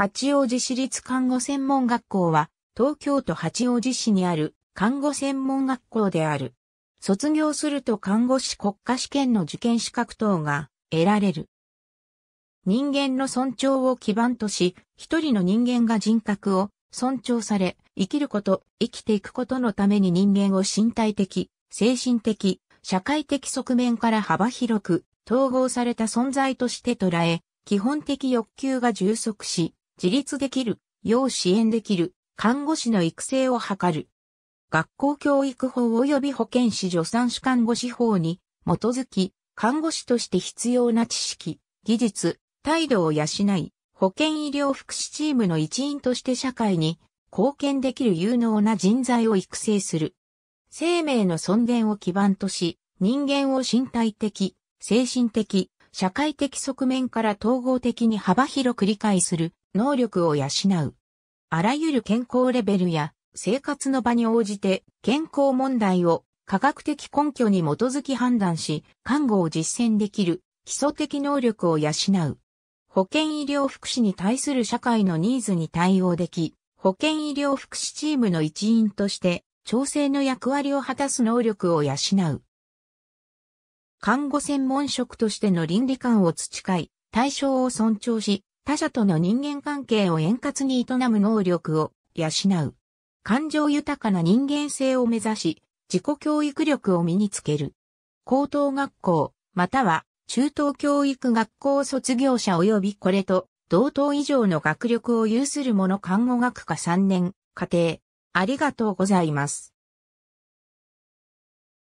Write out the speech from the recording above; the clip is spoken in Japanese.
八王子市立看護専門学校は、東京都八王子市にある看護専門学校である。卒業すると看護師国家試験の受験資格等が得られる。人間の尊重を基盤とし、一人の人間が人格を尊重され、生きること、生きていくことのために人間を身体的、精神的、社会的側面から幅広く統合された存在として捉え、基本的欲求が充足し、自立できる、要支援できる、看護師の育成を図る。学校教育法及び保健師助産師看護師法に基づき、看護師として必要な知識、技術、態度を養い、保健医療福祉チームの一員として社会に貢献できる有能な人材を育成する。生命の尊厳を基盤とし、人間を身体的、精神的、社会的側面から統合的に幅広く理解する能力を養う。あらゆる健康レベルや生活の場に応じて健康問題を科学的根拠に基づき判断し、看護を実践できる基礎的能力を養う。保健医療福祉に対する社会のニーズに対応でき、保健医療福祉チームの一員として調整の役割を果たす能力を養う。看護専門職としての倫理観を培い、対象を尊重し、他者との人間関係を円滑に営む能力を養う。感情豊かな人間性を目指し、自己教育力を身につける。高等学校、または中等教育学校卒業者及びこれと同等以上の学力を有する者看護学科3年、家庭。ありがとうございます。